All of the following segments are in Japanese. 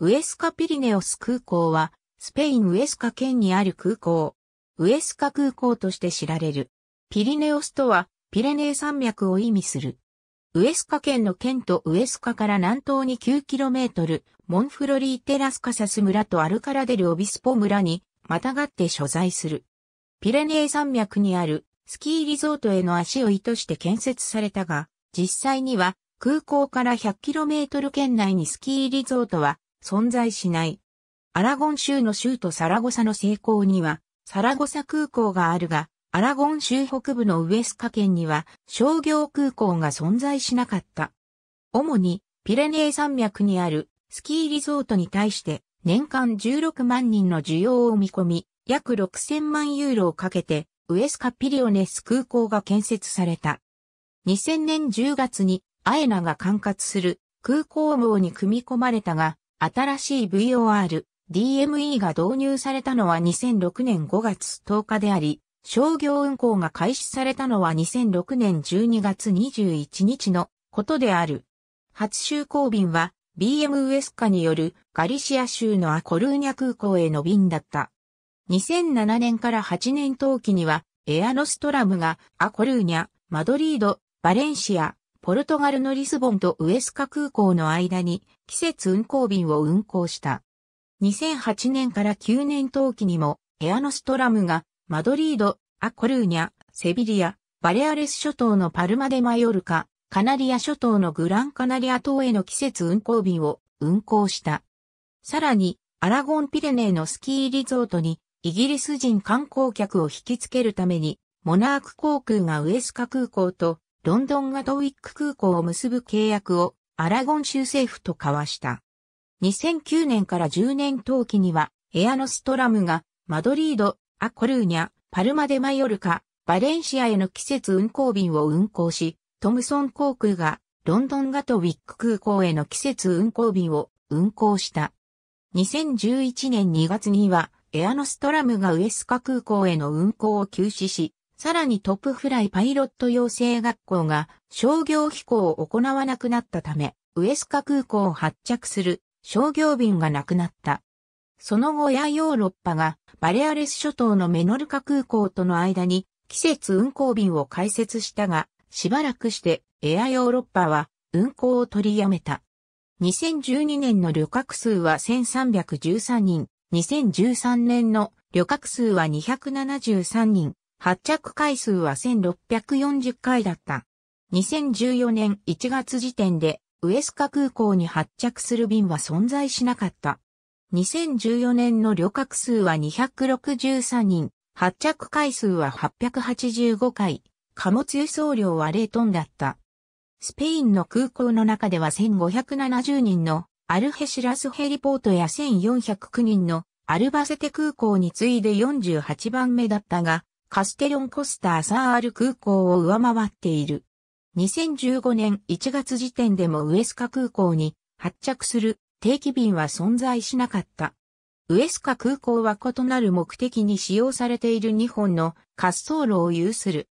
ウエスカピリネオス空港は、スペインウエスカ県にある空港。ウエスカ空港として知られる。ピリネオスとは、ピレネー山脈を意味する。ウエスカ県の県とウエスカから南東に 9km、モンフロリーテラスカサス村とアルカラデルオビスポ村に、またがって所在する。ピレネー山脈にあるスキーリゾートへの足を意図して建設されたが、実際には空港から 100km 圏内にスキーリゾートは存在しない。アラゴン州の州都サラゴサの成功には、サラゴサ空港があるが、アラゴン州北部のウエスカ県には商業空港が存在しなかった。主にピレネー山脈にあるスキーリゾートに対して年間16万人の需要を見込み、約6000万ユーロをかけてウエスカピリオネス空港が建設された。2000年10月にアエナが管轄する空港網に組み込まれたが、新しい VOR、DME が導入されたのは2006年5月10日であり、商業運行が開始されたのは2006年12月21日のことである。初就航便は BM ウエスカによるガリシア州のアコルーニャ空港への便だった。2007年から8年冬季にはエアロストラムがアコルーニャ、マドリード、バレンシア、ポルトガルのリスボンとウエスカ空港の間に季節運航便を運航した。2008年から9年冬季にもエアノストラムがマドリード、アコルーニャ、セビリア、バレアレス諸島のパルマデマヨルカ、カナリア諸島のグランカナリア島への季節運航便を運航した。さらに、アラゴンピレネーのスキーリゾートにイギリス人観光客を引きつけるために、モナーク航空がウエスカ空港とロンドンガトウィック空港を結ぶ契約をアラゴン州政府と交わした。2009年から10年冬季には、エアノストラムが、マドリード、アコルーニャ、パルマデマヨルカ、バレンシアへの季節運航便を運航し、トムソン航空が、ロンドンガトウィック空港への季節運航便を運航した。2011年2月には、エアノストラムがウエスカ空港への運航を休止し、さらにトップフライパイロット養成学校が商業飛行を行わなくなったため、ウエスカ空港を発着する商業便がなくなった。その後やヨーロッパがバレアレス諸島のメノルカ空港との間に季節運航便を開設したが、しばらくしてエアヨーロッパは運航を取りやめた。2012年の旅客数は1313人、2013年の旅客数は273人、発着回数は1640回だった。2014年1月時点で、ウエスカ空港に発着する便は存在しなかった。2014年の旅客数は263人、発着回数は885回、貨物輸送量は0トンだった。スペインの空港の中では1570人のアルヘシラスヘリポートや1409人のアルバセテ空港に次いで48番目だったが、カステリョン・コスター・サーアル空港を上回っている。2015年1月時点でもウエスカ空港に発着する定期便は存在しなかった。ウエスカ空港は異なる目的に使用されている2本の滑走路を有する。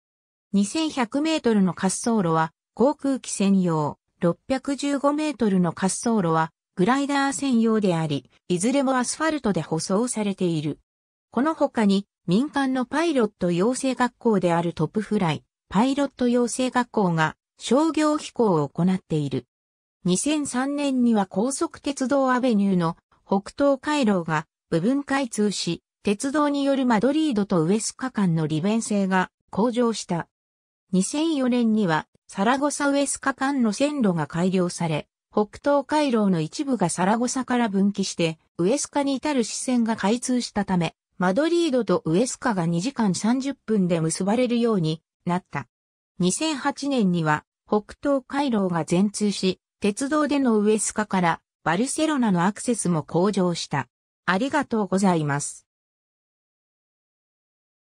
2100メートルの滑走路は航空機専用、615メートルの滑走路はグライダー専用であり、いずれもアスファルトで舗装されている。この他に民間のパイロット養成学校であるトップフライ、パイロット養成学校が商業飛行を行っている。2003年には高速鉄道アベニューの北東回廊が部分開通し、鉄道によるマドリードとウエスカ間の利便性が向上した。2004年にはサラゴサウエスカ間の線路が改良され、北東回廊の一部がサラゴサから分岐して、ウエスカに至る支線が開通したため、マドリードとウエスカが2時間30分で結ばれるようになった。2008年には北東回廊が全通し、鉄道でのウエスカからバルセロナのアクセスも向上した。ありがとうございます。